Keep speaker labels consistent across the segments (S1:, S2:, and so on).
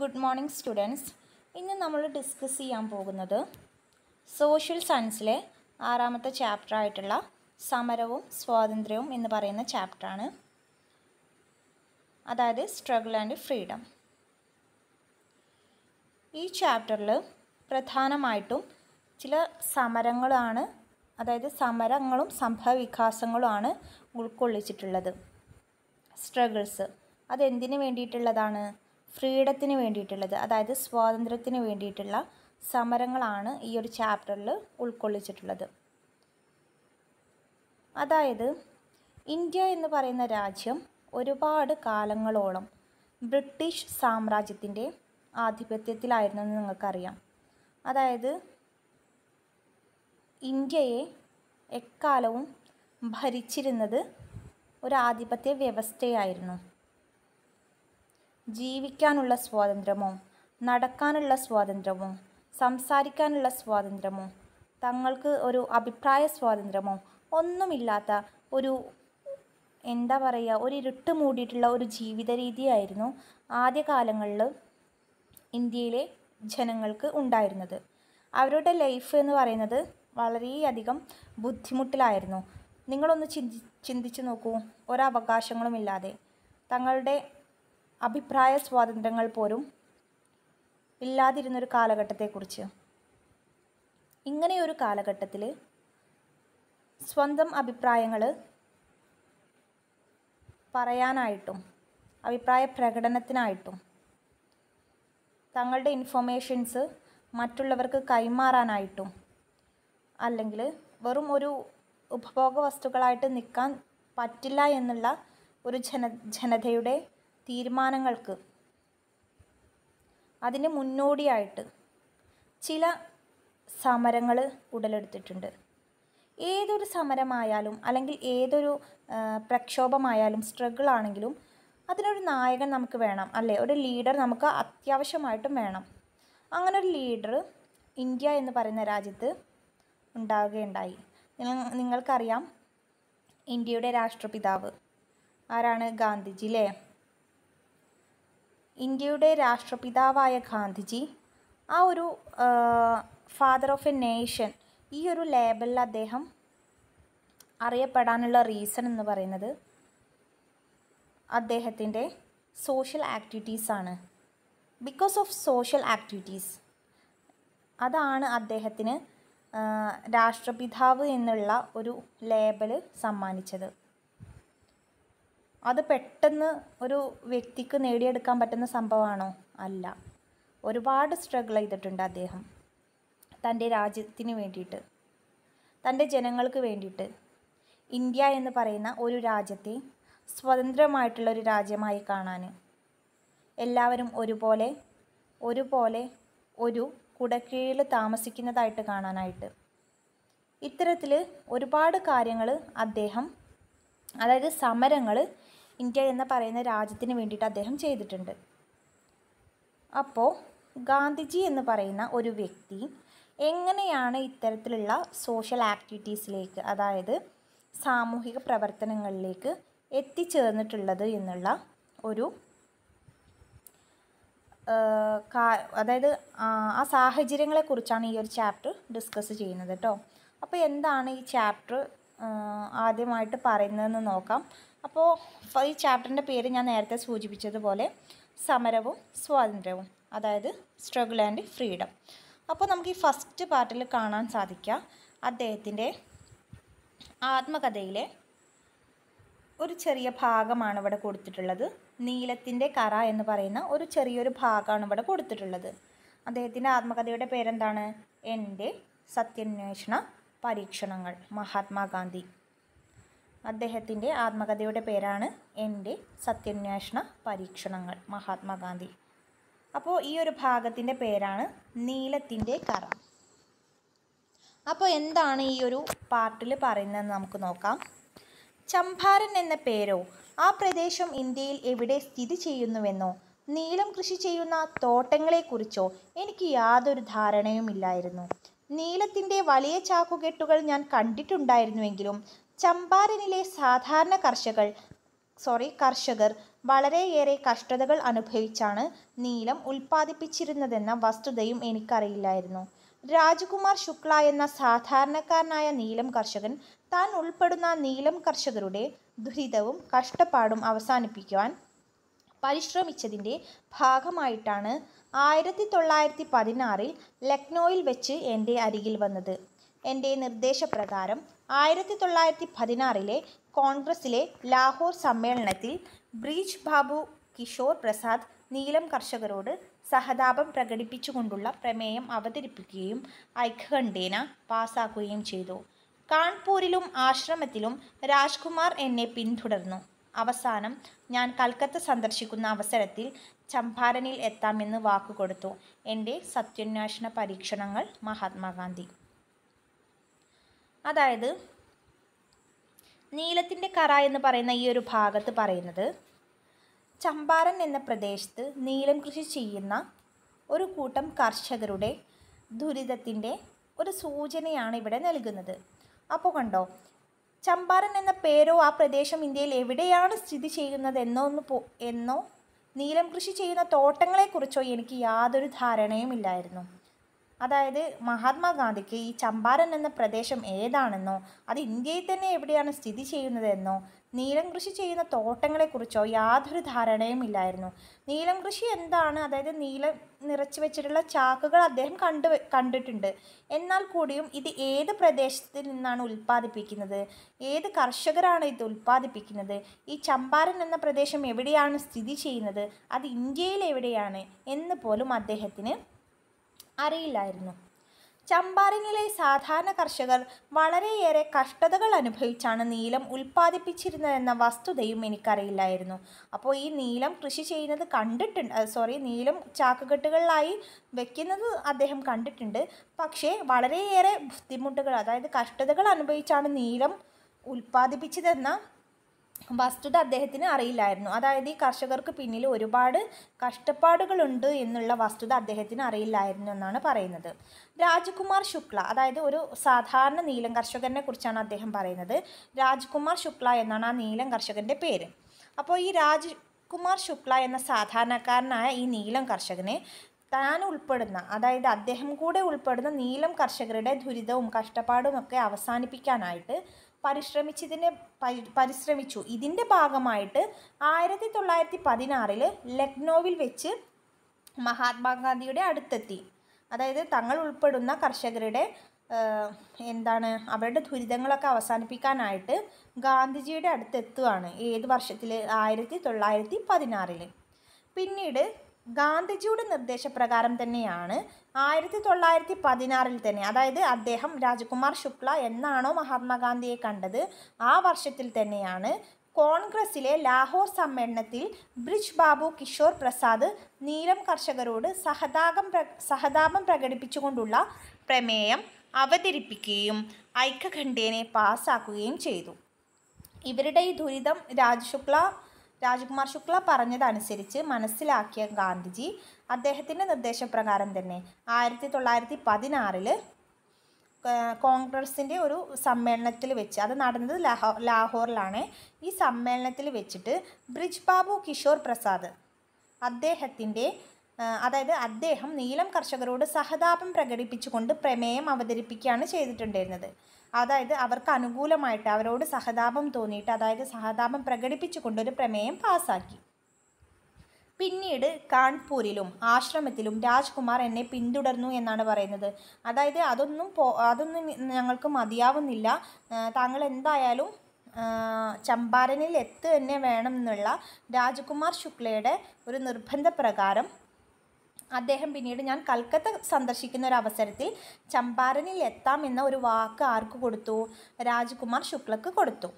S1: Good morning students ഇന്ന് നമ്മൾ discuss ചെയ്യാൻ പോകുന്നത് സോഷ്യൽ സയൻസിലെ ആറാമത്തെ ചാപ്റ്റർ ആയിട്ടുള്ള സമരവും സ്വാതന്ത്ര്യവും എന്ന് പറയുന്ന ചാപ്റ്ററാണ് അതായത് സ്ട്രഗിൾ ആൻഡ് ഫ്രീഡം ഈ ചാപ്റ്ററിൽ പ്രധാനമായിട്ടും ചില സമരങ്ങളാണ് അതായത് സമരങ്ങളും സംഭവവികാസങ്ങളുമാണ് ഉൾക്കൊള്ളിച്ചിട്ടുള്ളത് സ്ട്രഗിൾസ് അതെന്തിനു വേണ്ടിയിട്ടുള്ളതാണ് ഫ്രീഡത്തിന് വേണ്ടിയിട്ടുള്ളത് അതായത് സ്വാതന്ത്ര്യത്തിന് വേണ്ടിയിട്ടുള്ള സമരങ്ങളാണ് ഈ ഒരു ചാപ്റ്ററിൽ ഉൾക്കൊള്ളിച്ചിട്ടുള്ളത് അതായത് ഇന്ത്യ എന്ന് പറയുന്ന രാജ്യം ഒരുപാട് കാലങ്ങളോളം ബ്രിട്ടീഷ് സാമ്രാജ്യത്തിൻ്റെ ആധിപത്യത്തിലായിരുന്നു എന്ന് നിങ്ങൾക്കറിയാം അതായത് ഇന്ത്യയെ എക്കാലവും ഭരിച്ചിരുന്നത് ഒരു ആധിപത്യ വ്യവസ്ഥയായിരുന്നു ജീവിക്കാനുള്ള സ്വാതന്ത്ര്യമോ നടക്കാനുള്ള സ്വാതന്ത്ര്യമോ സംസാരിക്കാനുള്ള സ്വാതന്ത്ര്യമോ തങ്ങൾക്ക് ഒരു അഭിപ്രായ സ്വാതന്ത്ര്യമോ ഒന്നുമില്ലാത്ത ഒരു എന്താ പറയുക ഒരു ഇരുട്ട് മൂടിയിട്ടുള്ള ഒരു ജീവിത രീതിയായിരുന്നു ആദ്യകാലങ്ങളിൽ ഇന്ത്യയിലെ ജനങ്ങൾക്ക് ഉണ്ടായിരുന്നത് അവരുടെ ലൈഫ് എന്ന് പറയുന്നത് വളരെയധികം ബുദ്ധിമുട്ടിലായിരുന്നു നിങ്ങളൊന്ന് ചിന്തി ചിന്തിച്ചു നോക്കൂ ഒരവകാശങ്ങളുമില്ലാതെ തങ്ങളുടെ അഭിപ്രായ സ്വാതന്ത്ര്യങ്ങൾ പോലും ഇല്ലാതിരുന്നൊരു കാലഘട്ടത്തെക്കുറിച്ച് ഇങ്ങനെയൊരു കാലഘട്ടത്തിൽ സ്വന്തം അഭിപ്രായങ്ങൾ പറയാനായിട്ടും അഭിപ്രായ പ്രകടനത്തിനായിട്ടും തങ്ങളുടെ ഇൻഫർമേഷൻസ് മറ്റുള്ളവർക്ക് കൈമാറാനായിട്ടും അല്ലെങ്കിൽ വെറും ഒരു ഉപഭോഗ വസ്തുക്കളായിട്ട് നിൽക്കാൻ പറ്റില്ല എന്നുള്ള ഒരു ജന ജനതയുടെ തീരുമാനങ്ങൾക്ക് അതിന് മുന്നോടിയായിട്ട് ചില സമരങ്ങൾ ഉടലെടുത്തിട്ടുണ്ട് ഏതൊരു സമരമായാലും അല്ലെങ്കിൽ ഏതൊരു പ്രക്ഷോഭമായാലും സ്ട്രഗിൾ ആണെങ്കിലും അതിനൊരു നായകൻ നമുക്ക് വേണം അല്ലേ ഒരു ലീഡർ നമുക്ക് അത്യാവശ്യമായിട്ടും വേണം അങ്ങനെ ഒരു ലീഡർ ഇന്ത്യ എന്ന് പറയുന്ന രാജ്യത്ത് ഉണ്ടാവുകയുണ്ടായി നിങ്ങൾക്കറിയാം ഇന്ത്യയുടെ രാഷ്ട്രപിതാവ് ആരാണ് ഗാന്ധിജി അല്ലേ ഇന്ത്യയുടെ രാഷ്ട്രപിതാവായ ഗാന്ധിജി ആ ഒരു ഫാദർ ഓഫ് എ നേഷൻ ഈ ഒരു ലേബലിൽ അദ്ദേഹം അറിയപ്പെടാനുള്ള റീസൺ എന്ന് പറയുന്നത് അദ്ദേഹത്തിൻ്റെ സോഷ്യൽ ആക്ടിവിറ്റീസാണ് ബിക്കോസ് ഓഫ് സോഷ്യൽ ആക്ടിവിറ്റീസ് അതാണ് അദ്ദേഹത്തിന് രാഷ്ട്രപിതാവ് എന്നുള്ള ഒരു ലേബൽ സമ്മാനിച്ചത് അത് പെട്ടെന്ന് ഒരു വ്യക്തിക്ക് നേടിയെടുക്കാൻ പറ്റുന്ന സംഭവമാണോ അല്ല ഒരുപാട് സ്ട്രഗിൾ ചെയ്തിട്ടുണ്ട് അദ്ദേഹം തൻ്റെ രാജ്യത്തിന് വേണ്ടിയിട്ട് തൻ്റെ ജനങ്ങൾക്ക് വേണ്ടിയിട്ട് ഇന്ത്യ എന്ന് പറയുന്ന ഒരു രാജ്യത്തെ സ്വതന്ത്രമായിട്ടുള്ള ഒരു രാജ്യമായി കാണാൻ എല്ലാവരും ഒരുപോലെ ഒരുപോലെ ഒരു കുടക്കീഴിൽ താമസിക്കുന്നതായിട്ട് കാണാനായിട്ട് ഇത്തരത്തിൽ ഒരുപാട് കാര്യങ്ങൾ അദ്ദേഹം അതായത് സമരങ്ങൾ ഇന്ത്യ എന്ന് പറയുന്ന രാജ്യത്തിന് വേണ്ടിയിട്ട് അദ്ദേഹം ചെയ്തിട്ടുണ്ട് അപ്പോൾ ഗാന്ധിജി എന്ന് പറയുന്ന ഒരു വ്യക്തി എങ്ങനെയാണ് ഇത്തരത്തിലുള്ള സോഷ്യൽ ആക്ടിവിറ്റീസിലേക്ക് അതായത് സാമൂഹിക പ്രവർത്തനങ്ങളിലേക്ക് എത്തിച്ചേർന്നിട്ടുള്ളത് എന്നുള്ള ഒരു അതായത് ആ സാഹചര്യങ്ങളെക്കുറിച്ചാണ് ഈ ഒരു ചാപ്റ്റർ ഡിസ്കസ് ചെയ്യുന്നത് കേട്ടോ അപ്പോൾ എന്താണ് ഈ ചാപ്റ്റർ ആദ്യമായിട്ട് പറയുന്നതെന്ന് നോക്കാം അപ്പോൾ ഈ ചാപ്റ്ററിൻ്റെ പേര് ഞാൻ നേരത്തെ സൂചിപ്പിച്ചതുപോലെ സമരവും സ്വാതന്ത്ര്യവും അതായത് സ്ട്രഗിൾ ആൻഡ് ഫ്രീഡം അപ്പോൾ നമുക്ക് ഈ ഫസ്റ്റ് പാർട്ടിൽ കാണാൻ സാധിക്കുക അദ്ദേഹത്തിൻ്റെ ആത്മകഥയിലെ ഒരു ചെറിയ ഭാഗമാണ് ഇവിടെ കൊടുത്തിട്ടുള്ളത് നീലത്തിൻ്റെ കറ എന്ന് പറയുന്ന ഒരു ചെറിയൊരു ഭാഗമാണ് ഇവിടെ കൊടുത്തിട്ടുള്ളത് അദ്ദേഹത്തിൻ്റെ ആത്മകഥയുടെ പേരെന്താണ് എൻ്റെ സത്യാന്വേഷണ പരീക്ഷണങ്ങൾ മഹാത്മാഗാന്ധി അദ്ദേഹത്തിൻ്റെ ആത്മകഥയുടെ പേരാണ് എൻ്റെ സത്യാന്വേഷണ പരീക്ഷണങ്ങൾ മഹാത്മാഗാന്ധി അപ്പോൾ ഈ ഒരു ഭാഗത്തിൻ്റെ പേരാണ് നീലത്തിൻ്റെ കറ അപ്പോൾ എന്താണ് ഈ ഒരു പാർട്ടിൽ പറയുന്നതെന്ന് നമുക്ക് നോക്കാം ചമ്പാരൻ എന്ന പേരോ ആ പ്രദേശം ഇന്ത്യയിൽ എവിടെ സ്ഥിതി ചെയ്യുന്നുവെന്നോ നീലം കൃഷി ചെയ്യുന്ന തോട്ടങ്ങളെക്കുറിച്ചോ എനിക്ക് യാതൊരു ധാരണയുമില്ലായിരുന്നു നീലത്തിൻ്റെ വലിയ ചാക്കുകെട്ടുകൾ ഞാൻ കണ്ടിട്ടുണ്ടായിരുന്നുവെങ്കിലും ചമ്പാരനിലെ സാധാരണ കർഷകർ സോറി കർഷകർ വളരെയേറെ കഷ്ടതകൾ അനുഭവിച്ചാണ് നീലം ഉൽപ്പാദിപ്പിച്ചിരുന്നതെന്ന വസ്തുതയും എനിക്കറിയില്ലായിരുന്നു രാജകുമാർ ശുക്ല എന്ന സാധാരണക്കാരനായ നീലം കർഷകൻ താൻ ഉൾപ്പെടുന്ന നീലം കർഷകരുടെ ദുരിതവും കഷ്ടപ്പാടും അവസാനിപ്പിക്കുവാൻ പരിശ്രമിച്ചതിൻ്റെ ഭാഗമായിട്ടാണ് ആയിരത്തി തൊള്ളായിരത്തി പതിനാറിൽ ലക്നോയിൽ വെച്ച് എൻ്റെ അരികിൽ വന്നത് എൻ്റെ നിർദ്ദേശപ്രകാരം ആയിരത്തി തൊള്ളായിരത്തി പതിനാറിലെ കോൺഗ്രസിലെ ലാഹോർ സമ്മേളനത്തിൽ ബ്രീജ് ബാബു കിഷോർ പ്രസാദ് നീലം കർഷകരോട് സഹതാപം പ്രകടിപ്പിച്ചുകൊണ്ടുള്ള പ്രമേയം അവതരിപ്പിക്കുകയും ഐക്യകണ്ഠേന പാസാക്കുകയും ചെയ്തു കാൺപൂരിലും ആശ്രമത്തിലും രാജ്കുമാർ എന്നെ പിന്തുടർന്നു അവസാനം ഞാൻ കൽക്കത്ത സന്ദർശിക്കുന്ന അവസരത്തിൽ ചമ്പാരനിൽ എത്താമെന്ന് വാക്കുകൊടുത്തു എൻ്റെ സത്യന്വേഷണ പരീക്ഷണങ്ങൾ മഹാത്മാഗാന്ധി അതായത് നീലത്തിൻ്റെ കറ എന്ന് പറയുന്ന ഈ ഒരു ഭാഗത്ത് പറയുന്നത് ചമ്പാരൻ എന്ന പ്രദേശത്ത് നീലം കൃഷി ചെയ്യുന്ന ഒരു കൂട്ടം കർഷകരുടെ ദുരിതത്തിൻ്റെ ഒരു സൂചനയാണ് ഇവിടെ നൽകുന്നത് അപ്പോൾ കണ്ടോ ചമ്പാരൻ എന്ന പേരോ ആ പ്രദേശം ഇന്ത്യയിൽ എവിടെയാണ് സ്ഥിതി ചെയ്യുന്നത് എന്നോ ഒന്ന് പോ എന്നോ നീലം കൃഷി ചെയ്യുന്ന തോട്ടങ്ങളെക്കുറിച്ചോ എനിക്ക് യാതൊരു ധാരണയും ഇല്ലായിരുന്നു അതായത് മഹാത്മാഗാന്ധിക്ക് ഈ ചമ്പാരൻ എന്ന പ്രദേശം ഏതാണെന്നോ അത് ഇന്ത്യയിൽ തന്നെ എവിടെയാണ് സ്ഥിതി ചെയ്യുന്നതെന്നോ നീലം കൃഷി ചെയ്യുന്ന തോട്ടങ്ങളെക്കുറിച്ചോ യാതൊരു ധാരണയും ഇല്ലായിരുന്നു നീലം കൃഷി എന്താണ് അതായത് നീലം നിറച്ചു വെച്ചിട്ടുള്ള ചാക്കുകൾ അദ്ദേഹം കണ്ടു കണ്ടിട്ടുണ്ട് എന്നാൽ കൂടിയും ഇത് ഏത് പ്രദേശത്തിൽ നിന്നാണ് ഉൽപ്പാദിപ്പിക്കുന്നത് ഏത് കർഷകരാണ് ഇത് ഉൽപ്പാദിപ്പിക്കുന്നത് ഈ ചമ്പാരൻ എന്ന പ്രദേശം എവിടെയാണ് സ്ഥിതി ചെയ്യുന്നത് അത് ഇന്ത്യയിൽ എവിടെയാണ് എന്ന് പോലും അദ്ദേഹത്തിന് അറിയില്ലായിരുന്നു ചമ്പാരനിലെ സാധാരണ കർഷകർ വളരെയേറെ കഷ്ടതകൾ അനുഭവിച്ചാണ് നീലം ഉൽപ്പാദിപ്പിച്ചിരുന്നതെന്ന വസ്തുതയും എനിക്കറിയില്ലായിരുന്നു അപ്പോൾ ഈ നീലം കൃഷി ചെയ്യുന്നത് കണ്ടിട്ടുണ്ട് സോറി നീലം ചാക്കുകെട്ടുകളിലായി വെക്കുന്നത് അദ്ദേഹം കണ്ടിട്ടുണ്ട് പക്ഷേ വളരെയേറെ ബുദ്ധിമുട്ടുകൾ അതായത് കഷ്ടതകൾ അനുഭവിച്ചാണ് നീലം ഉൽപ്പാദിപ്പിച്ചതെന്ന വസ്തുത അദ്ദേഹത്തിന് അറിയില്ലായിരുന്നു അതായത് ഈ കർഷകർക്ക് പിന്നിൽ ഒരുപാട് കഷ്ടപ്പാടുകളുണ്ട് എന്നുള്ള വസ്തുത അദ്ദേഹത്തിന് അറിയില്ലായിരുന്നു എന്നാണ് പറയുന്നത് രാജ്കുമാർ ശുക്ല അതായത് ഒരു സാധാരണ നീലം കർഷകനെ കുറിച്ചാണ് അദ്ദേഹം പറയുന്നത് രാജ്കുമാർ ശുക്ല എന്നാണ് ആ നീലം കർഷകൻ്റെ പേര് അപ്പോൾ ഈ രാജ്കുമാർ ശുക്ല എന്ന സാധാരണക്കാരനായ ഈ നീലം കർഷകനെ താൻ ഉൾപ്പെടുന്ന അതായത് അദ്ദേഹം കൂടെ ഉൾപ്പെടുന്ന നീലം കർഷകരുടെ ദുരിതവും കഷ്ടപ്പാടും ഒക്കെ അവസാനിപ്പിക്കാനായിട്ട് പരിശ്രമിച്ചതിന് പരിശ്രമിച്ചു ഇതിൻ്റെ ഭാഗമായിട്ട് ആയിരത്തി തൊള്ളായിരത്തി പതിനാറിൽ ലക്നോവിൽ വെച്ച് മഹാത്മാഗാന്ധിയുടെ അടുത്തെത്തി അതായത് തങ്ങൾ ഉൾപ്പെടുന്ന കർഷകരുടെ എന്താണ് അവരുടെ ദുരിതങ്ങളൊക്കെ അവസാനിപ്പിക്കാനായിട്ട് ഗാന്ധിജിയുടെ അടുത്തെത്തുകയാണ് ഏത് വർഷത്തിൽ ആയിരത്തി തൊള്ളായിരത്തി പതിനാറിൽ പിന്നീട് ഗാന്ധിജിയുടെ നിർദ്ദേശപ്രകാരം തന്നെയാണ് ആയിരത്തി തൊള്ളായിരത്തി പതിനാറിൽ തന്നെ അതായത് അദ്ദേഹം രാജകുമാർ ശുക്ല എന്നാണോ മഹാത്മാഗാന്ധിയെ കണ്ടത് ആ വർഷത്തിൽ തന്നെയാണ് കോൺഗ്രസിലെ ലാഹോർ സമ്മേളനത്തിൽ ബ്രിജ് ബാബു കിഷോർ പ്രസാദ് നീലം കർഷകരോട് സഹതാപം സഹതാപം പ്രകടിപ്പിച്ചുകൊണ്ടുള്ള പ്രമേയം അവതരിപ്പിക്കുകയും ഐക്യഖണ്ഡേനെ പാസ്സാക്കുകയും ചെയ്തു ഇവരുടെ ഈ ദുരിതം രാജശുക്ല രാജ്കുമാർ ശുക്ല പറഞ്ഞതനുസരിച്ച് മനസ്സിലാക്കിയ ഗാന്ധിജി അദ്ദേഹത്തിൻ്റെ നിർദ്ദേശപ്രകാരം തന്നെ ആയിരത്തി തൊള്ളായിരത്തി പതിനാറിൽ കോൺഗ്രസിൻ്റെ ഒരു സമ്മേളനത്തിൽ വെച്ച് അത് നടന്നത് ലാഹോ ലാഹോറിലാണ് ഈ സമ്മേളനത്തിൽ വെച്ചിട്ട് ബ്രിജ് ബാബു കിഷോർ പ്രസാദ് അദ്ദേഹത്തിൻ്റെ അതായത് അദ്ദേഹം നീലം കർഷകരോട് സഹതാപം പ്രകടിപ്പിച്ചുകൊണ്ട് പ്രമേയം അവതരിപ്പിക്കുകയാണ് ചെയ്തിട്ടുണ്ടായിരുന്നത് അതായത് അവർക്ക് അനുകൂലമായിട്ട് അവരോട് സഹതാപം തോന്നിയിട്ട് അതായത് സഹതാപം പ്രകടിപ്പിച്ചുകൊണ്ട് ഒരു പ്രമേയം പാസാക്കി പിന്നീട് കാൺപൂരിലും ആശ്രമത്തിലും രാജ്കുമാർ എന്നെ പിന്തുടർന്നു എന്നാണ് പറയുന്നത് അതായത് അതൊന്നും പോ അതൊന്നും ഞങ്ങൾക്ക് മതിയാവുന്നില്ല താങ്കൾ എന്തായാലും ചമ്പാരനിൽ എത്തു തന്നെ വേണം എന്നുള്ള രാജകുമാർ ശുക്ലയുടെ ഒരു നിർബന്ധപ്രകാരം അദ്ദേഹം പിന്നീട് ഞാൻ കൽക്കത്ത സന്ദർശിക്കുന്ന ഒരു അവസരത്തിൽ ചമ്പാരനിൽ എത്താം എന്ന ഒരു വാക്ക് ആർക്ക് കൊടുത്തു രാജ്കുമാർ ശുക്ലക്ക് കൊടുത്തു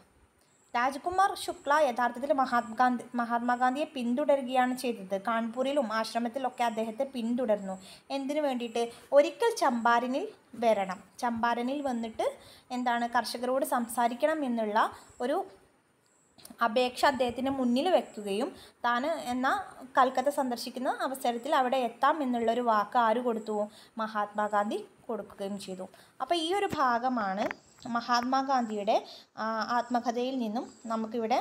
S1: രാജ്കുമാർ ശുക്ല യഥാർത്ഥത്തിൽ മഹാത്മാഗാന്ധി മഹാത്മാഗാന്ധിയെ പിന്തുടരുകയാണ് ചെയ്തത് കാൺപൂരിലും ആശ്രമത്തിലൊക്കെ അദ്ദേഹത്തെ പിന്തുടർന്നു എന്തിനു വേണ്ടിയിട്ട് ഒരിക്കൽ ചമ്പാരനിൽ വരണം ചമ്പാരനിൽ വന്നിട്ട് എന്താണ് കർഷകരോട് സംസാരിക്കണം എന്നുള്ള ഒരു അപേക്ഷ അദ്ദേഹത്തിൻ്റെ മുന്നിൽ വെക്കുകയും താൻ എന്ന കൽക്കത്ത സന്ദർശിക്കുന്ന അവസരത്തിൽ അവിടെ എത്താം എന്നുള്ളൊരു വാക്ക് ആര് കൊടുത്തു മഹാത്മാഗാന്ധി കൊടുക്കുകയും ചെയ്തു അപ്പോൾ ഈ ഒരു ഭാഗമാണ് മഹാത്മാഗാന്ധിയുടെ ആത്മകഥയിൽ നിന്നും നമുക്കിവിടെ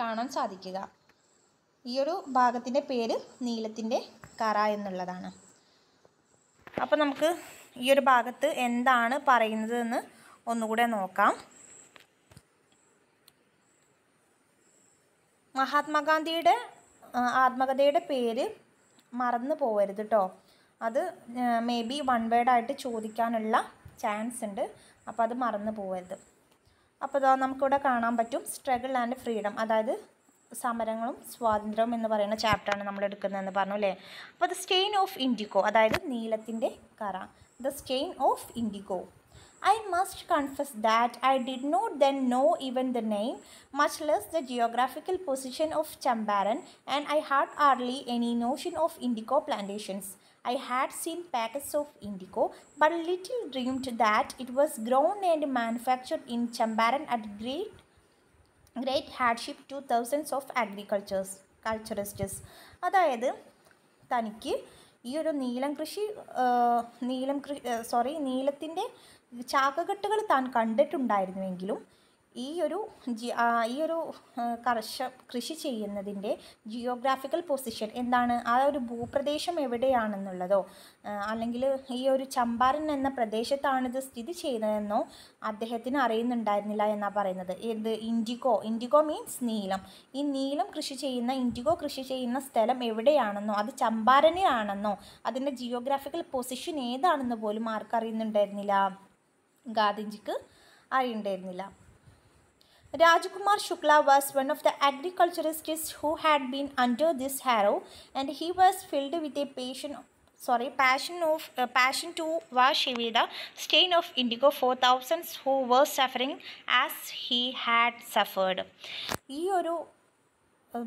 S1: കാണാൻ സാധിക്കുക ഈ ഒരു ഭാഗത്തിൻ്റെ പേര് നീലത്തിൻ്റെ കറ എന്നുള്ളതാണ് അപ്പോൾ നമുക്ക് ഈ ഒരു ഭാഗത്ത് എന്താണ് പറയുന്നത് എന്ന് ഒന്നുകൂടെ നോക്കാം മഹാത്മാഗാന്ധിയുടെ ആത്മകഥയുടെ പേര് മറന്നു പോകരുത് കേട്ടോ അത് മേ ബി വൺ വേർഡായിട്ട് ചോദിക്കാനുള്ള ചാൻസ് ഉണ്ട് അപ്പോൾ അത് മറന്നു പോകരുത് അപ്പോൾ ഇതാ നമുക്കിവിടെ കാണാൻ പറ്റും സ്ട്രഗിൾ ആൻഡ് ഫ്രീഡം അതായത് സമരങ്ങളും സ്വാതന്ത്ര്യവും എന്ന് പറയുന്ന ചാപ്റ്ററാണ് നമ്മൾ എടുക്കുന്നതെന്ന് പറഞ്ഞു അല്ലേ അപ്പോൾ ദ സ്റ്റെയിൻ ഓഫ് ഇൻഡിഗോ അതായത് നീലത്തിൻ്റെ കറ the stain of indigo I must confess that I did not then know even the name, much less the geographical position of Chambaran, and I had hardly any notion of indigo plantations. I had seen packets of indigo, but little dreamed that it was grown and manufactured in Chambaran at great, great hardship to thousands of agricultures, culturists. അതായത് തനിക്ക് ഈ ഒരു നീലം കൃഷി നീലം sorry നീലത്തിൻ്റെ ചാകകെട്ടുകൾ താൻ കണ്ടിട്ടുണ്ടായിരുന്നുവെങ്കിലും ഈ ഒരു G ഈ ഒരു കർഷ കൃഷി ചെയ്യുന്നതിൻ്റെ ജിയോഗ്രാഫിക്കൽ പൊസിഷൻ എന്താണ് ആ ഒരു ഭൂപ്രദേശം എവിടെയാണെന്നുള്ളതോ അല്ലെങ്കിൽ ഈ ഒരു ചമ്പാരൻ എന്ന പ്രദേശത്താണ് ഇത് സ്ഥിതി ചെയ്യുന്നതെന്നോ അദ്ദേഹത്തിന് അറിയുന്നുണ്ടായിരുന്നില്ല എന്നാണ് പറയുന്നത് ഇത് ഇൻഡിഗോ ഇൻഡിഗോ മീൻസ് നീലം ഈ നീലം കൃഷി ചെയ്യുന്ന ഇൻഡിഗോ കൃഷി ചെയ്യുന്ന സ്ഥലം എവിടെയാണെന്നോ അത് ചമ്പാരനെയാണെന്നോ അതിൻ്റെ ജിയോഗ്രാഫിക്കൽ പൊസിഷൻ ഏതാണെന്ന് പോലും ആർക്കറിയുന്നുണ്ടായിരുന്നില്ല ഗാന്ധിജിക്ക് അറിയണ്ടായിരുന്നില്ല Rajkumar Shukla was one of the agriculturists who had been under this harrow and he was filled with a passion sorry passion of passion to wash away the stain of indigo for thousands who were suffering as he had suffered ഈ ഒരു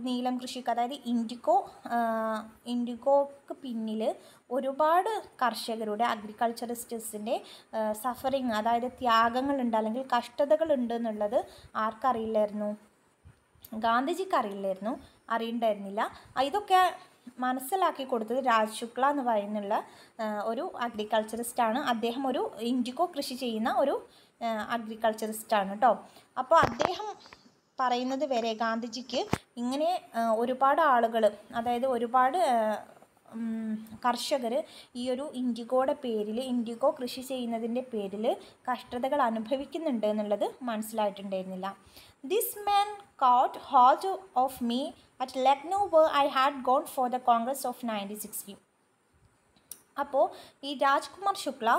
S1: നീലം കൃഷിക്ക് അതായത് IndiGo ഇൻഡിഗോക്ക് പിന്നിൽ ഒരുപാട് കർഷകരുടെ അഗ്രികൾച്ചറിസ്റ്റസിൻ്റെ suffering അതായത് ത്യാഗങ്ങളുണ്ട് അല്ലെങ്കിൽ കഷ്ടതകളുണ്ട് എന്നുള്ളത് ആർക്കറിയില്ലായിരുന്നു ഗാന്ധിജിക്ക് അറിയില്ലായിരുന്നു അറിയണ്ടായിരുന്നില്ല ഇതൊക്കെ മനസ്സിലാക്കി കൊടുത്തത് രാജ് ശുക്ല എന്ന് പറയുന്നുള്ള ഒരു അഗ്രികൾച്ചറിസ്റ്റാണ് അദ്ദേഹം ഒരു ഇൻഡിഗോ കൃഷി ചെയ്യുന്ന ഒരു അഗ്രികൾച്ചറിസ്റ്റാണ് കേട്ടോ അപ്പോൾ അദ്ദേഹം പറയുന്നത് വരെ ഗാന്ധിജിക്ക് ഇങ്ങനെ ഒരുപാട് ആളുകൾ അതായത് ഒരുപാട് കർഷകർ ഈ ഒരു ഇൻഡിഗോയുടെ പേരിൽ ഇൻഡിഗോ കൃഷി ചെയ്യുന്നതിൻ്റെ പേരിൽ കഷ്ടതകൾ അനുഭവിക്കുന്നുണ്ട് എന്നുള്ളത് മനസ്സിലായിട്ടുണ്ടായിരുന്നില്ല ദിസ് മാൻ കോട്ട് ഹോജ് of me at Lucknow where I had gone for the Congress of nineteen sixty അപ്പോൾ ഈ രാജ്കുമാർ ശുക്ല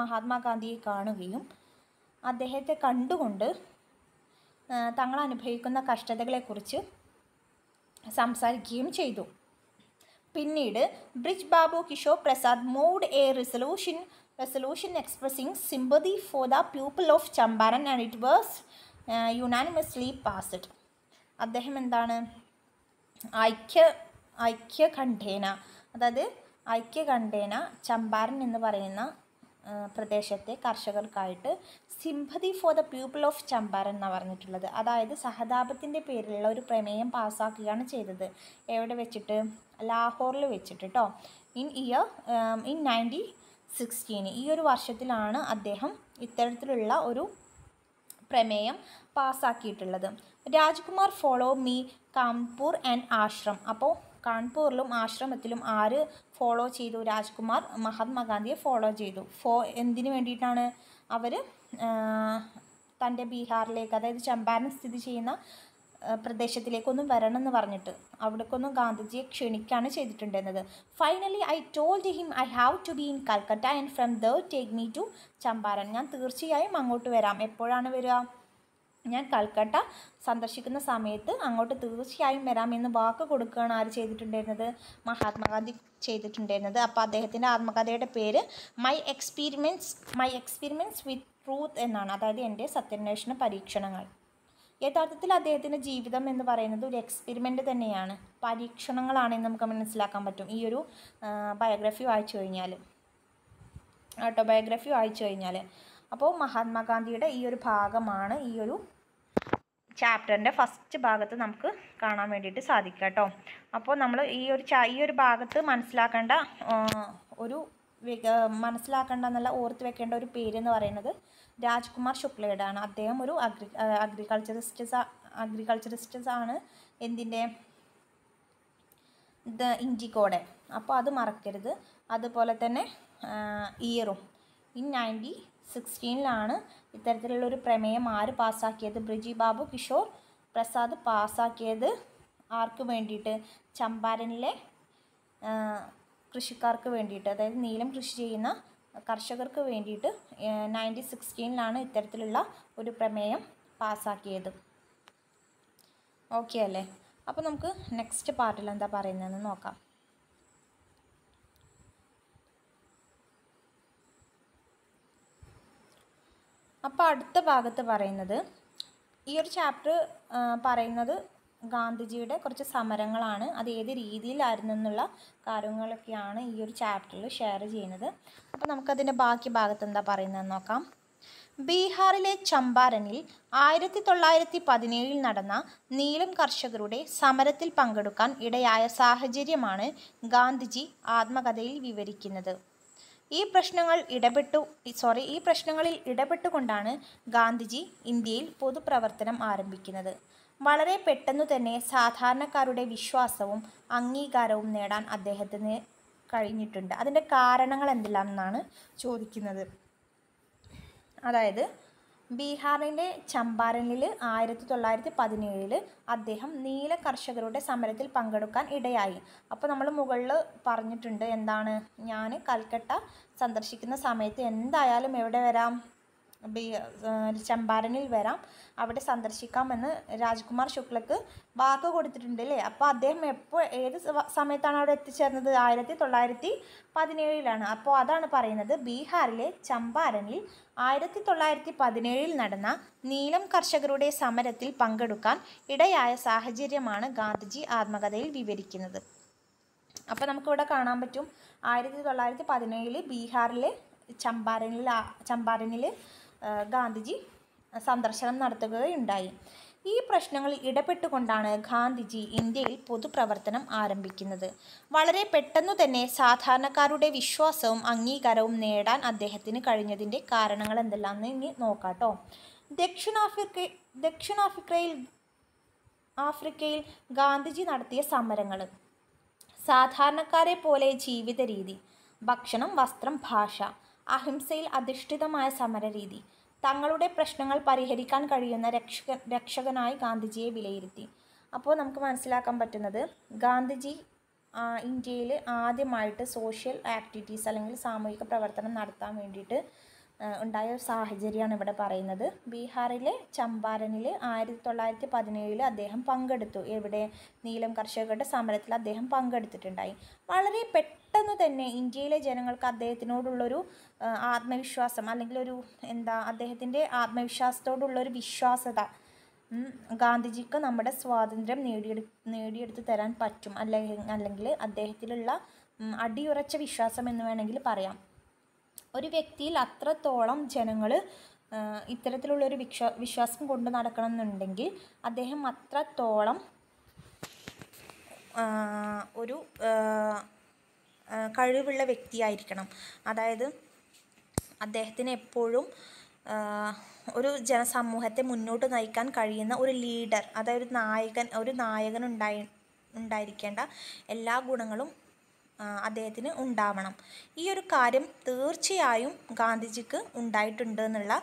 S1: മഹാത്മാഗാന്ധിയെ കാണുകയും അദ്ദേഹത്തെ കണ്ടുകൊണ്ട് തങ്ങൾ അനുഭവിക്കുന്ന കഷ്ടതകളെക്കുറിച്ച് സംസാരിക്കുകയും ചെയ്തു പിന്നീട് Brij Babu Kishore Prasad moved a resolution resolution expressing sympathy for the people of Champaran and it was unanimously passed അദ്ദേഹം എന്താണ് ഐക്യ ഐക്യകണ്ഠേന അതായത് ഐക്യകണ്ഠേന ചമ്പാരൻ എന്ന് പറയുന്ന പ്രദേശത്തെ കർഷകർക്കായിട്ട് sympathy for the people of Champaran എന്നാണ് പറഞ്ഞിട്ടുള്ളത് അതായത് സഹതാപത്തിൻ്റെ പേരിലുള്ള ഒരു പ്രമേയം പാസ്സാക്കുകയാണ് ചെയ്തത് എവിടെ വെച്ചിട്ട് ലാഹോറിൽ വെച്ചിട്ട് കേട്ടോ ഇൻ ഇയർ ഇൻ നയൻറ്റി സിക്സ്റ്റീന് ഈ ഒരു വർഷത്തിലാണ് അദ്ദേഹം ഇത്തരത്തിലുള്ള ഒരു പ്രമേയം പാസ്സാക്കിയിട്ടുള്ളത് Rajkumar follow me Kanpur and ashram അപ്പോൾ കാൺപൂറിലും ആശ്രമത്തിലും ആര് ഫോളോ ചെയ്തു രാജ്കുമാർ മഹാത്മാഗാന്ധിയെ ഫോളോ ചെയ്തു ഫോ എന്തിനു വേണ്ടിയിട്ടാണ് അവർ തൻ്റെ ബീഹാറിലേക്ക് അതായത് ചമ്പാരൻ സ്ഥിതി ചെയ്യുന്ന പ്രദേശത്തിലേക്കൊന്നും വരണം എന്ന് പറഞ്ഞിട്ട് അവിടേക്കൊന്നും ഗാന്ധിജിയെ ക്ഷണിക്കുകയാണ് ചെയ്തിട്ടുണ്ടായിരുന്നത് finally I told him I have to be in Calcutta and from the take me to Champaran ഞാൻ തീർച്ചയായും അങ്ങോട്ട് വരാം എപ്പോഴാണ് വരിക ഞാൻ കൽക്കട്ട സന്ദർശിക്കുന്ന സമയത്ത് അങ്ങോട്ട് തീർച്ചയായും വരാമെന്ന് വാക്ക് കൊടുക്കുകയാണ് ആര് ചെയ്തിട്ടുണ്ടായിരുന്നത് മഹാത്മാഗാന്ധി ചെയ്തിട്ടുണ്ടായിരുന്നത് അപ്പോൾ അദ്ദേഹത്തിൻ്റെ ആത്മകഥയുടെ പേര് my experiments my experiments with truth എന്നാണ് അതായത് എൻ്റെ സത്യാന്വേഷണ പരീക്ഷണങ്ങൾ യഥാർത്ഥത്തിൽ അദ്ദേഹത്തിൻ്റെ ജീവിതം എന്ന് പറയുന്നത് ഒരു എക്സ്പെരിമെൻ്റ് തന്നെയാണ് പരീക്ഷണങ്ങളാണെന്ന് നമുക്ക് മനസ്സിലാക്കാൻ പറ്റും ഈ ഒരു ബയോഗ്രഫി വായിച്ചു കഴിഞ്ഞാൽ ഓട്ടോബയോഗ്രഫി വായിച്ചു കഴിഞ്ഞാൽ അപ്പോൾ മഹാത്മാഗാന്ധിയുടെ ഈ ഒരു ഭാഗമാണ് ഈ ഒരു ചാപ്റ്ററിൻ്റെ ഫസ്റ്റ് ഭാഗത്ത് നമുക്ക് കാണാൻ വേണ്ടിയിട്ട് സാധിക്കുക കേട്ടോ അപ്പോൾ നമ്മൾ ഈ ഒരു ഈ ഒരു ഭാഗത്ത് മനസ്സിലാക്കേണ്ട ഒരു മനസ്സിലാക്കേണ്ട എന്നല്ല ഓർത്ത് വെക്കേണ്ട ഒരു പേരെന്ന് പറയുന്നത് രാജ്കുമാർ ശുക്ലയുടെ ആണ് അദ്ദേഹം ഒരു അഗ്രി അഗ്രികൾച്ചറിസ്റ്റ് അഗ്രികൾച്ചറിസ്റ്റസ് ആണ് എന്തിൻ്റെ ദ ഇഞ്ചിക്കോടെ അപ്പോൾ അത് മറക്കരുത് അതുപോലെ തന്നെ ഇയറും ഇൻ നയൻറ്റി സിക്സ്റ്റീനിലാണ് ഒരു പ്രമേയം ആര് പാസ്സാക്കിയത് ബ്രിജി ബാബു കിഷോർ പ്രസാദ് പാസ്സാക്കിയത് ആർക്ക് വേണ്ടിയിട്ട് ചമ്പാരനിലെ കൃഷിക്കാർക്ക് വേണ്ടിയിട്ട് അതായത് നീലം കൃഷി ചെയ്യുന്ന കർഷകർക്ക് വേണ്ടിയിട്ട് നയൻറ്റീൻ സിക്സ്റ്റീനിലാണ് ഇത്തരത്തിലുള്ള ഒരു പ്രമേയം പാസ്സാക്കിയത് ഓക്കെ അല്ലേ അപ്പോൾ നമുക്ക് നെക്സ്റ്റ് പാർട്ടിൽ എന്താ പറയുന്നതെന്ന് നോക്കാം അപ്പോൾ അടുത്ത ഭാഗത്ത് പറയുന്നത് ഈ ഒരു ചാപ്റ്റർ പറയുന്നത് ഗാന്ധിജിയുടെ കുറച്ച് സമരങ്ങളാണ് അത് ഏത് രീതിയിലായിരുന്നു എന്നുള്ള കാര്യങ്ങളൊക്കെയാണ് ഈ ഒരു ചാപ്റ്ററിൽ ഷെയർ ചെയ്യുന്നത് അപ്പോൾ നമുക്കതിൻ്റെ ബാക്കി ഭാഗത്ത് എന്താ പറയുന്നതെന്ന് നോക്കാം ബീഹാറിലെ ചമ്പാരനിൽ ആയിരത്തി തൊള്ളായിരത്തി പതിനേഴിൽ നടന്ന നീലം കർഷകരുടെ സമരത്തിൽ പങ്കെടുക്കാൻ ഇടയായ സാഹചര്യമാണ് ഗാന്ധിജി ആത്മകഥയിൽ വിവരിക്കുന്നത് ഈ പ്രശ്നങ്ങൾ ഇടപെട്ടു സോറി ഈ പ്രശ്നങ്ങളിൽ ഇടപെട്ടുകൊണ്ടാണ് ഗാന്ധിജി ഇന്ത്യയിൽ പൊതുപ്രവർത്തനം ആരംഭിക്കുന്നത് വളരെ പെട്ടെന്ന് തന്നെ സാധാരണക്കാരുടെ വിശ്വാസവും അംഗീകാരവും നേടാൻ അദ്ദേഹത്തിന് കഴിഞ്ഞിട്ടുണ്ട് അതിൻ്റെ കാരണങ്ങൾ എന്തെല്ലാം എന്നാണ് ചോദിക്കുന്നത് അതായത് ബീഹാറിൻ്റെ ചമ്പാരനിൽ ആയിരത്തി തൊള്ളായിരത്തി പതിനേഴിൽ അദ്ദേഹം നീല കർഷകരുടെ സമരത്തിൽ പങ്കെടുക്കാൻ ഇടയായി അപ്പോൾ നമ്മൾ മുകളിൽ പറഞ്ഞിട്ടുണ്ട് എന്താണ് ഞാൻ കൽക്കട്ട സന്ദർശിക്കുന്ന സമയത്ത് എന്തായാലും എവിടെ വരാം ചമ്പാരനിൽ വരാം അവിടെ സന്ദർശിക്കാമെന്ന് രാജ്കുമാർ ശുക്ലക്ക് വാക്ക് കൊടുത്തിട്ടുണ്ട് അല്ലേ അപ്പോൾ അദ്ദേഹം എപ്പോൾ ഏത് സമയത്താണ് അവിടെ എത്തിച്ചേർന്നത് ആയിരത്തി തൊള്ളായിരത്തി പതിനേഴിലാണ് അപ്പോൾ അതാണ് പറയുന്നത് ബീഹാറിലെ ചമ്പാരനിൽ ആയിരത്തി തൊള്ളായിരത്തി പതിനേഴിൽ നടന്ന നീലം കർഷകരുടെ സമരത്തിൽ പങ്കെടുക്കാൻ ഇടയായ സാഹചര്യമാണ് ഗാന്ധിജി ആത്മകഥയിൽ വിവരിക്കുന്നത് അപ്പോൾ നമുക്കിവിടെ കാണാൻ പറ്റും ആയിരത്തി തൊള്ളായിരത്തി പതിനേഴിൽ ബീഹാറിലെ ചമ്പാരനിൽ ചമ്പാരനിൽ ഗാന്ധിജി സന്ദർശനം നടത്തുകയുണ്ടായി ഈ പ്രശ്നങ്ങളിൽ ഇടപെട്ടുകൊണ്ടാണ് ഗാന്ധിജി ഇന്ത്യയിൽ പൊതുപ്രവർത്തനം ആരംഭിക്കുന്നത് വളരെ പെട്ടെന്നു തന്നെ സാധാരണക്കാരുടെ വിശ്വാസവും അംഗീകാരവും നേടാൻ അദ്ദേഹത്തിന് കഴിഞ്ഞതിൻ്റെ കാരണങ്ങൾ എന്ന് ഇനി നോക്കാട്ടോ ദക്ഷിണാഫ്രിക്ക ദക്ഷിണാഫ്രിക്കയിൽ ആഫ്രിക്കയിൽ ഗാന്ധിജി നടത്തിയ സമരങ്ങൾ സാധാരണക്കാരെ പോലെ ജീവിത രീതി ഭക്ഷണം വസ്ത്രം ഭാഷ അഹിംസയിൽ അധിഷ്ഠിതമായ സമരരീതി തങ്ങളുടെ പ്രശ്നങ്ങൾ പരിഹരിക്കാൻ കഴിയുന്ന രക്ഷക രക്ഷകനായി ഗാന്ധിജിയെ വിലയിരുത്തി അപ്പോൾ നമുക്ക് മനസ്സിലാക്കാൻ പറ്റുന്നത് ഗാന്ധിജി ഇന്ത്യയിൽ ആദ്യമായിട്ട് സോഷ്യൽ ആക്ടിവിറ്റീസ് അല്ലെങ്കിൽ സാമൂഹിക പ്രവർത്തനം നടത്താൻ വേണ്ടിയിട്ട് ഉണ്ടായ ഒരു സാഹചര്യമാണ് ഇവിടെ പറയുന്നത് ബീഹാറിലെ ചമ്പാരനിൽ ആയിരത്തി തൊള്ളായിരത്തി പതിനേഴിൽ അദ്ദേഹം പങ്കെടുത്തു ഇവിടെ നീലം കർഷകരുടെ സമരത്തിൽ അദ്ദേഹം പങ്കെടുത്തിട്ടുണ്ടായി വളരെ പെട്ടെന്ന് തന്നെ ഇന്ത്യയിലെ ജനങ്ങൾക്ക് അദ്ദേഹത്തിനോടുള്ളൊരു ആത്മവിശ്വാസം അല്ലെങ്കിൽ ഒരു എന്താ അദ്ദേഹത്തിൻ്റെ ആത്മവിശ്വാസത്തോടുള്ളൊരു വിശ്വാസത ഗാന്ധിജിക്ക് നമ്മുടെ സ്വാതന്ത്ര്യം നേടിയെടു നേടിയെടുത്ത് തരാൻ പറ്റും അല്ലെങ്കിൽ അല്ലെങ്കിൽ അദ്ദേഹത്തിലുള്ള അടിയുറച്ച വിശ്വാസം എന്ന് വേണമെങ്കിൽ പറയാം ഒരു വ്യക്തിയിൽ അത്രത്തോളം ജനങ്ങൾ ഇത്തരത്തിലുള്ളൊരു വിശ്വാ വിശ്വാസം കൊണ്ട് നടക്കണം എന്നുണ്ടെങ്കിൽ അദ്ദേഹം അത്രത്തോളം ഒരു കഴിവുള്ള വ്യക്തിയായിരിക്കണം അതായത് അദ്ദേഹത്തിന് എപ്പോഴും ഒരു ജനസമൂഹത്തെ മുന്നോട്ട് നയിക്കാൻ കഴിയുന്ന ഒരു ലീഡർ അതായത് നായകൻ ഒരു നായകൻ ഉണ്ടായി ഉണ്ടായിരിക്കേണ്ട എല്ലാ ഗുണങ്ങളും അദ്ദേഹത്തിന് ഉണ്ടാവണം ഈ ഒരു കാര്യം തീർച്ചയായും ഗാന്ധിജിക്ക് ഉണ്ടായിട്ടുണ്ട് എന്നുള്ള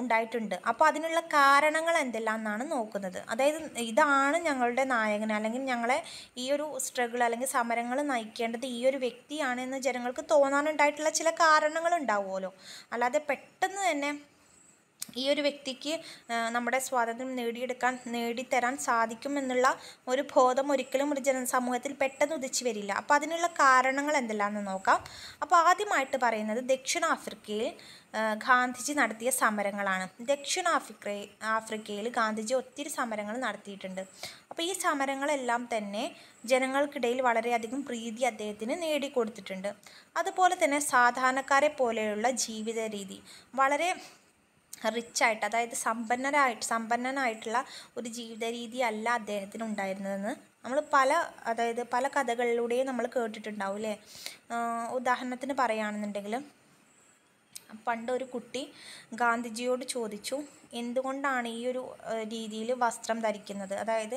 S1: ഉണ്ടായിട്ടുണ്ട് അപ്പോൾ അതിനുള്ള കാരണങ്ങൾ എന്തെല്ലാം എന്നാണ് നോക്കുന്നത് അതായത് ഇതാണ് ഞങ്ങളുടെ നായകൻ അല്ലെങ്കിൽ ഞങ്ങളെ ഈ ഒരു സ്ട്രഗിൾ അല്ലെങ്കിൽ സമരങ്ങൾ നയിക്കേണ്ടത് ഈ ഒരു വ്യക്തിയാണ് എന്ന് ജനങ്ങൾക്ക് തോന്നാനുണ്ടായിട്ടുള്ള ചില കാരണങ്ങൾ ഉണ്ടാവുമല്ലോ അല്ലാതെ പെട്ടെന്ന് തന്നെ ഈ ഒരു വ്യക്തിക്ക് നമ്മുടെ സ്വാതന്ത്ര്യം നേടിയെടുക്കാൻ നേടിത്തരാൻ സാധിക്കുമെന്നുള്ള ഒരു ബോധം ഒരിക്കലും ഒരു ജന സമൂഹത്തിൽ പെട്ടെന്ന് ഉദിച്ചു വരില്ല അപ്പോൾ അതിനുള്ള കാരണങ്ങൾ എന്തെല്ലാമെന്ന് നോക്കാം അപ്പോൾ ആദ്യമായിട്ട് പറയുന്നത് ദക്ഷിണാഫ്രിക്കയിൽ ഗാന്ധിജി നടത്തിയ സമരങ്ങളാണ് ദക്ഷിണാഫ്രിക്ക ആഫ്രിക്കയിൽ ഗാന്ധിജി ഒത്തിരി സമരങ്ങൾ നടത്തിയിട്ടുണ്ട് അപ്പോൾ ഈ സമരങ്ങളെല്ലാം തന്നെ ജനങ്ങൾക്കിടയിൽ വളരെയധികം പ്രീതി അദ്ദേഹത്തിന് നേടിക്കൊടുത്തിട്ടുണ്ട് അതുപോലെ തന്നെ സാധാരണക്കാരെ പോലെയുള്ള ജീവിത രീതി വളരെ റിച്ചായിട്ട് അതായത് സമ്പന്നരായിട്ട് സമ്പന്നനായിട്ടുള്ള ഒരു ജീവിത രീതി അല്ല അദ്ദേഹത്തിന് ഉണ്ടായിരുന്നതെന്ന് നമ്മൾ പല അതായത് പല കഥകളിലൂടെയും നമ്മൾ കേട്ടിട്ടുണ്ടാവും അല്ലേ ഉദാഹരണത്തിന് പറയുകയാണെന്നുണ്ടെങ്കിൽ പണ്ട് ഒരു കുട്ടി ഗാന്ധിജിയോട് ചോദിച്ചു എന്തുകൊണ്ടാണ് ഈ ഒരു രീതിയിൽ വസ്ത്രം ധരിക്കുന്നത് അതായത്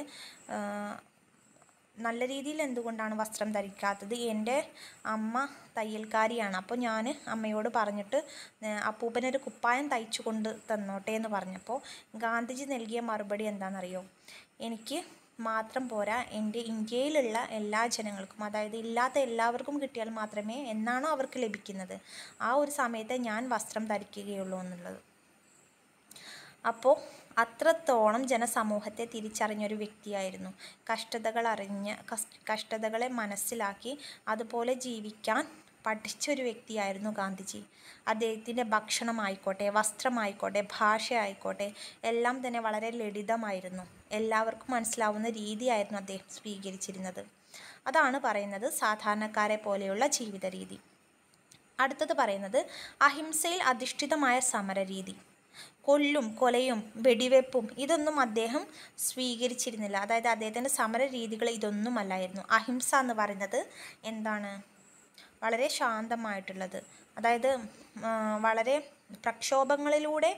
S1: നല്ല രീതിയിൽ എന്തുകൊണ്ടാണ് വസ്ത്രം ധരിക്കാത്തത് എൻ്റെ അമ്മ തയ്യൽക്കാരിയാണ് അപ്പോൾ ഞാൻ അമ്മയോട് പറഞ്ഞിട്ട് അപ്പൂപ്പനൊരു കുപ്പായം തയ്ച്ചു കൊണ്ട് തന്നോട്ടെ എന്ന് പറഞ്ഞപ്പോൾ ഗാന്ധിജി നൽകിയ മറുപടി എന്താണെന്നറിയോ എനിക്ക് മാത്രം പോരാ എൻ്റെ ഇന്ത്യയിലുള്ള എല്ലാ ജനങ്ങൾക്കും അതായത് ഇല്ലാത്ത എല്ലാവർക്കും കിട്ടിയാൽ മാത്രമേ എന്നാണോ അവർക്ക് ലഭിക്കുന്നത് ആ ഒരു സമയത്തെ ഞാൻ വസ്ത്രം ധരിക്കുകയുള്ളൂ എന്നുള്ളത് അപ്പോൾ അത്രത്തോളം ജനസമൂഹത്തെ തിരിച്ചറിഞ്ഞൊരു വ്യക്തിയായിരുന്നു കഷ്ടതകൾ അറിഞ്ഞ് കഷ്ടതകളെ മനസ്സിലാക്കി അതുപോലെ ജീവിക്കാൻ പഠിച്ച ഒരു വ്യക്തിയായിരുന്നു ഗാന്ധിജി അദ്ദേഹത്തിൻ്റെ ഭക്ഷണമായിക്കോട്ടെ വസ്ത്രമായിക്കോട്ടെ ഭാഷയായിക്കോട്ടെ എല്ലാം തന്നെ വളരെ ലളിതമായിരുന്നു എല്ലാവർക്കും മനസ്സിലാവുന്ന രീതിയായിരുന്നു അദ്ദേഹം സ്വീകരിച്ചിരുന്നത് അതാണ് പറയുന്നത് സാധാരണക്കാരെ പോലെയുള്ള ജീവിത രീതി അടുത്തത് പറയുന്നത് അഹിംസയിൽ അധിഷ്ഠിതമായ സമരരീതി കൊല്ലും കൊലയും വെടിവെപ്പും ഇതൊന്നും അദ്ദേഹം സ്വീകരിച്ചിരുന്നില്ല അതായത് അദ്ദേഹത്തിൻ്റെ സമര രീതികൾ ഇതൊന്നും അല്ലായിരുന്നു അഹിംസ എന്ന് പറയുന്നത് എന്താണ് വളരെ ശാന്തമായിട്ടുള്ളത് അതായത് വളരെ പ്രക്ഷോഭങ്ങളിലൂടെ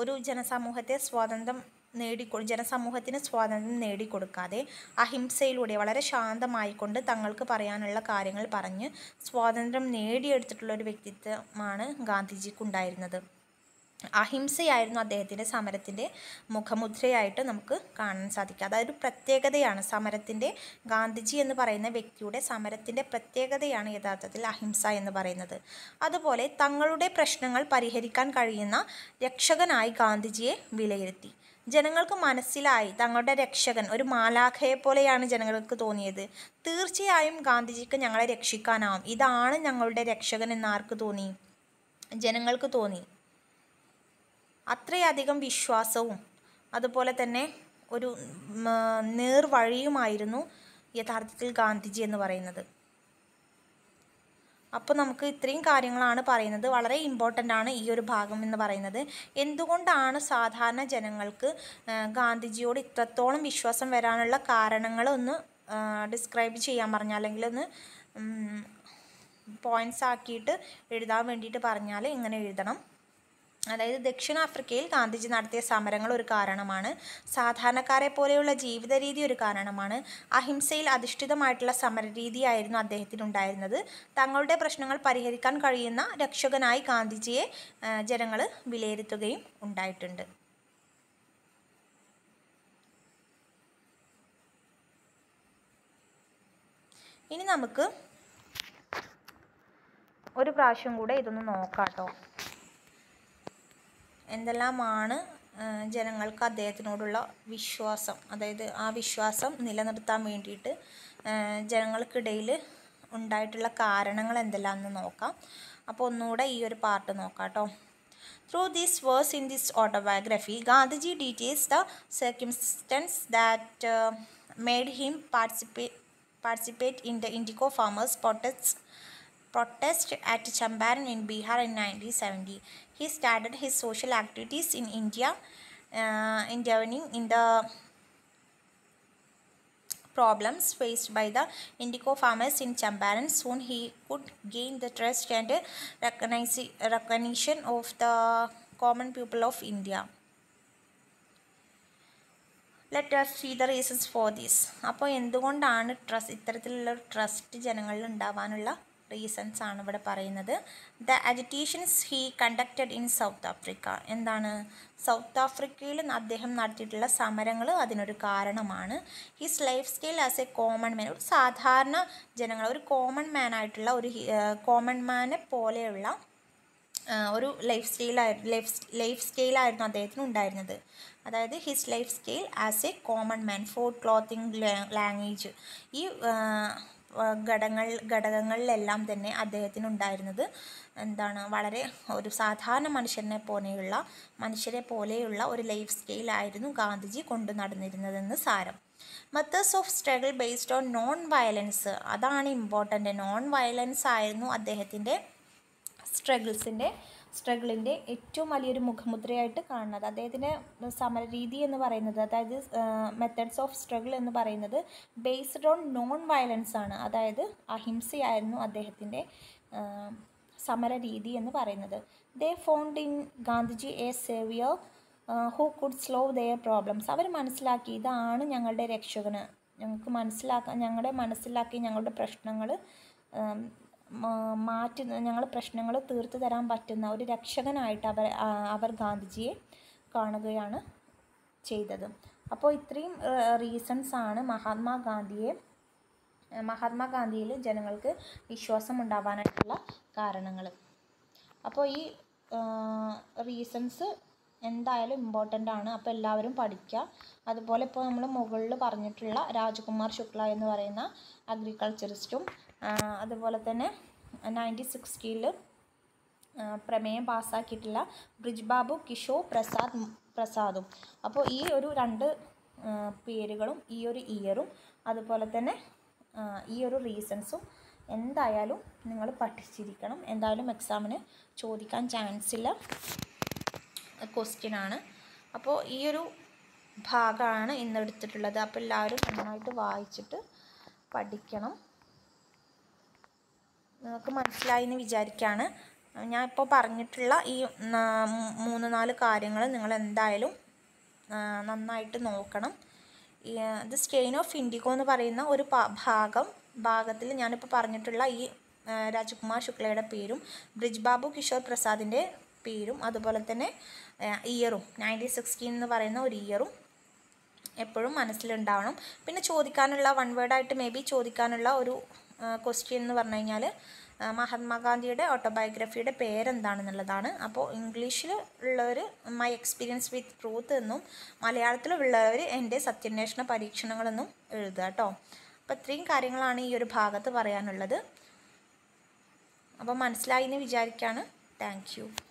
S1: ഒരു ജനസമൂഹത്തെ സ്വാതന്ത്ര്യം നേടിക്കൊ ജനസമൂഹത്തിന് സ്വാതന്ത്ര്യം നേടിക്കൊടുക്കാതെ അഹിംസയിലൂടെ വളരെ ശാന്തമായിക്കൊണ്ട് തങ്ങൾക്ക് പറയാനുള്ള കാര്യങ്ങൾ പറഞ്ഞ് സ്വാതന്ത്ര്യം നേടിയെടുത്തിട്ടുള്ള ഒരു വ്യക്തിത്വമാണ് ഗാന്ധിജിക്കുണ്ടായിരുന്നത് അഹിംസയായിരുന്നു അദ്ദേഹത്തിൻ്റെ സമരത്തിൻ്റെ മുഖമുദ്രയായിട്ട് നമുക്ക് കാണാൻ സാധിക്കുക അതായത് പ്രത്യേകതയാണ് സമരത്തിൻ്റെ ഗാന്ധിജി എന്ന് പറയുന്ന വ്യക്തിയുടെ സമരത്തിൻ്റെ പ്രത്യേകതയാണ് യഥാർത്ഥത്തിൽ അഹിംസ എന്ന് പറയുന്നത് അതുപോലെ തങ്ങളുടെ പ്രശ്നങ്ങൾ പരിഹരിക്കാൻ കഴിയുന്ന രക്ഷകനായി ഗാന്ധിജിയെ വിലയിരുത്തി ജനങ്ങൾക്ക് മനസ്സിലായി തങ്ങളുടെ രക്ഷകൻ ഒരു മാലാഖയെ പോലെയാണ് ജനങ്ങൾക്ക് തോന്നിയത് തീർച്ചയായും ഗാന്ധിജിക്ക് ഞങ്ങളെ രക്ഷിക്കാനാവും ഇതാണ് ഞങ്ങളുടെ രക്ഷകൻ എന്ന് ആർക്ക് തോന്നി ജനങ്ങൾക്ക് തോന്നി അത്രയധികം വിശ്വാസവും അതുപോലെ തന്നെ ഒരു നേർവഴിയുമായിരുന്നു യഥാർത്ഥത്തിൽ ഗാന്ധിജി എന്ന് പറയുന്നത് അപ്പോൾ നമുക്ക് ഇത്രയും കാര്യങ്ങളാണ് പറയുന്നത് വളരെ ഇമ്പോർട്ടൻ്റ് ആണ് ഈ ഒരു ഭാഗം എന്ന് പറയുന്നത് എന്തുകൊണ്ടാണ് സാധാരണ ജനങ്ങൾക്ക് ഗാന്ധിജിയോട് ഇത്രത്തോളം വിശ്വാസം വരാനുള്ള കാരണങ്ങളൊന്ന് ഡിസ്ക്രൈബ് ചെയ്യാൻ പറഞ്ഞാൽ അല്ലെങ്കിൽ ഒന്ന് പോയിന്റ്സ് ആക്കിയിട്ട് എഴുതാൻ വേണ്ടിയിട്ട് പറഞ്ഞാൽ ഇങ്ങനെ എഴുതണം അതായത് ദക്ഷിണാഫ്രിക്കയിൽ ഗാന്ധിജി നടത്തിയ സമരങ്ങൾ ഒരു കാരണമാണ് സാധാരണക്കാരെ പോലെയുള്ള ജീവിത രീതി ഒരു കാരണമാണ് അഹിംസയിൽ അധിഷ്ഠിതമായിട്ടുള്ള സമരരീതിയായിരുന്നു അദ്ദേഹത്തിനുണ്ടായിരുന്നത് തങ്ങളുടെ പ്രശ്നങ്ങൾ പരിഹരിക്കാൻ കഴിയുന്ന രക്ഷകനായി ഗാന്ധിജിയെ ജനങ്ങൾ വിലയിരുത്തുകയും ഉണ്ടായിട്ടുണ്ട് ഇനി നമുക്ക് ഒരു പ്രാവശ്യം കൂടെ ഇതൊന്ന് നോക്കാം കേട്ടോ എന്തെല്ലാമാണ് ജനങ്ങൾക്ക് അദ്ദേഹത്തിനോടുള്ള വിശ്വാസം അതായത് ആ വിശ്വാസം നിലനിർത്താൻ വേണ്ടിയിട്ട് ജനങ്ങൾക്കിടയിൽ ഉണ്ടായിട്ടുള്ള കാരണങ്ങൾ എന്തെല്ലാമെന്ന് നോക്കാം അപ്പോൾ ഒന്നുകൂടെ ഈ ഒരു പാർട്ട് നോക്കാം കേട്ടോ through these verses in this autobiography Gandhiji details the circumstances that made him participate participate in the indigo farmers protest protest at Champaran in Bihar in nineteen seventy He started his social activities in India, uh, intervening in the problems faced by the indigo farmers in Champaran. Soon he could gain the trust and recognition of the common people of India. Let us see the reasons for this അപ്പോൾ എന്തുകൊണ്ടാണ് trust ഇത്തരത്തിലുള്ള trust ജനങ്ങളിൽ ഉണ്ടാവാനുള്ള reasons ആണ് ഇവിടെ പറയുന്നത് the agitations he conducted in South Africa എന്താണ് South ആഫ്രിക്കയിൽ അദ്ദേഹം നടത്തിയിട്ടുള്ള സമരങ്ങൾ അതിനൊരു കാരണമാണ് his life style as a common man ഒരു സാധാരണ ജനങ്ങൾ ഒരു കോമൺ മാൻ ആയിട്ടുള്ള ഒരു കോമൺ മാനെ പോലെയുള്ള ഒരു ലൈഫ് സ്റ്റൈലായിരുന്നു ലൈഫ് ലൈഫ് സ്റ്റൈലായിരുന്നു അദ്ദേഹത്തിന് ഉണ്ടായിരുന്നത് അതായത് his life style as a common man for clothing language ഈ ഘടകങ്ങൾ ഘടകങ്ങളിലെല്ലാം തന്നെ അദ്ദേഹത്തിന് ഉണ്ടായിരുന്നത് എന്താണ് വളരെ ഒരു സാധാരണ മനുഷ്യനെ പോലെയുള്ള മനുഷ്യരെ പോലെയുള്ള ഒരു ലൈഫ് സ്റ്റൈലായിരുന്നു ഗാന്ധിജി കൊണ്ടു നടന്നിരുന്നതെന്ന് സാരം methods of struggle based on non violence അതാണ് ഇമ്പോർട്ടൻ്റ് നോൺ വയലൻസ് ആയിരുന്നു അദ്ദേഹത്തിൻ്റെ സ്ട്രഗിൾസിൻ്റെ സ്ട്രഗിളിൻ്റെ ഏറ്റവും വലിയൊരു മുഖമുദ്രയായിട്ട് കാണുന്നത് അദ്ദേഹത്തിൻ്റെ സമരരീതി എന്ന് പറയുന്നത് അതായത് മെത്തേഡ്സ് ഓഫ് സ്ട്രഗിൾ എന്ന് പറയുന്നത് ബേസ്ഡ് ഓൺ നോൺ വയലൻസ് ആണ് അതായത് അഹിംസയായിരുന്നു അദ്ദേഹത്തിൻ്റെ സമരരീതി എന്ന് പറയുന്നത് they found in Gandhiji a saviour who could solve their problems അവർ മനസ്സിലാക്കി ഇതാണ് ഞങ്ങളുടെ രക്ഷകന് ഞങ്ങൾക്ക് മനസ്സിലാക്കാൻ ഞങ്ങളുടെ മനസ്സിലാക്കി ഞങ്ങളുടെ പ്രശ്നങ്ങൾ മാറ്റുന്ന ഞങ്ങളുടെ പ്രശ്നങ്ങൾ തീർത്തു തരാൻ പറ്റുന്ന ഒരു രക്ഷകനായിട്ട് അവർ അവർ ഗാന്ധിജിയെ കാണുകയാണ് ചെയ്തത് അപ്പോൾ ഇത്രയും റീസൺസ് ആണ് മഹാത്മാഗാന്ധിയെ മഹാത്മാഗാന്ധിയിൽ ജനങ്ങൾക്ക് വിശ്വാസം ഉണ്ടാവാനായിട്ടുള്ള കാരണങ്ങൾ അപ്പോൾ ഈ റീസൺസ് എന്തായാലും ഇമ്പോർട്ടൻ്റ് ആണ് അപ്പോൾ എല്ലാവരും പഠിക്കുക അതുപോലെ ഇപ്പോൾ നമ്മൾ മുകളിൽ പറഞ്ഞിട്ടുള്ള രാജകുമാർ ശുക്ല എന്ന് പറയുന്ന അഗ്രികൾച്ചറിസ്റ്റും അതുപോലെ തന്നെ നയൻറ്റീൻ സിക്സ്റ്റീനിൽ പ്രമേയം പാസ്സാക്കിയിട്ടുള്ള ബ്രിജ് ബാബു കിഷോർ പ്രസാദ് പ്രസാദും അപ്പോൾ ഈ ഒരു രണ്ട് പേരുകളും ഈ ഒരു ഇയറും അതുപോലെ തന്നെ ഈ ഒരു റീസൺസും എന്തായാലും നിങ്ങൾ പഠിച്ചിരിക്കണം എന്തായാലും എക്സാമിന് ചോദിക്കാൻ ചാൻസ് ഇല്ല ക്വസ്റ്റ്യനാണ് അപ്പോൾ ഈ ഒരു ഭാഗമാണ് ഇന്ന് എടുത്തിട്ടുള്ളത് അപ്പോൾ എല്ലാവരും നന്നായിട്ട് വായിച്ചിട്ട് പഠിക്കണം നിങ്ങൾക്ക് മനസ്സിലായി എന്ന് വിചാരിക്കുകയാണ് ഞാൻ ഇപ്പോൾ പറഞ്ഞിട്ടുള്ള ഈ മൂന്ന് നാല് കാര്യങ്ങൾ നിങ്ങൾ എന്തായാലും നന്നായിട്ട് നോക്കണം ഇത് സ്റ്റെയിൻ ഓഫ് ഇൻഡിഗോ എന്ന് പറയുന്ന ഒരു ഭാഗം ഭാഗത്തിൽ ഞാനിപ്പോൾ പറഞ്ഞിട്ടുള്ള ഈ രാജകുമാർ ശുക്ലയുടെ പേരും ബ്രിജ് ബാബു കിഷോർ പ്രസാദിൻ്റെ പേരും അതുപോലെ തന്നെ ഇയറും നയൻറ്റീൻ സിക്സ്റ്റീൻ എന്ന് പറയുന്ന ഒരു ഇയറും എപ്പോഴും മനസ്സിലുണ്ടാവണം പിന്നെ ചോദിക്കാനുള്ള വൺ വേർഡായിട്ട് മേ ബി ചോദിക്കാനുള്ള ഒരു ക്വസ്റ്റ്യൻ എന്ന് പറഞ്ഞു കഴിഞ്ഞാൽ മഹാത്മാഗാന്ധിയുടെ ഓട്ടോബയോഗ്രഫിയുടെ പേരെന്താണെന്നുള്ളതാണ് അപ്പോൾ ഇംഗ്ലീഷിൽ ഉള്ളവർ മൈ എക്സ്പീരിയൻസ് വിത്ത് ട്രൂത്ത് എന്നും മലയാളത്തിലുള്ളവർ എൻ്റെ സത്യന്വേഷണ പരീക്ഷണങ്ങളെന്നും എഴുതുക കേട്ടോ അപ്പോൾ ഇത്രയും കാര്യങ്ങളാണ് ഈ ഒരു ഭാഗത്ത് പറയാനുള്ളത് അപ്പോൾ മനസ്സിലായി എന്ന് വിചാരിക്കുകയാണ് താങ്ക്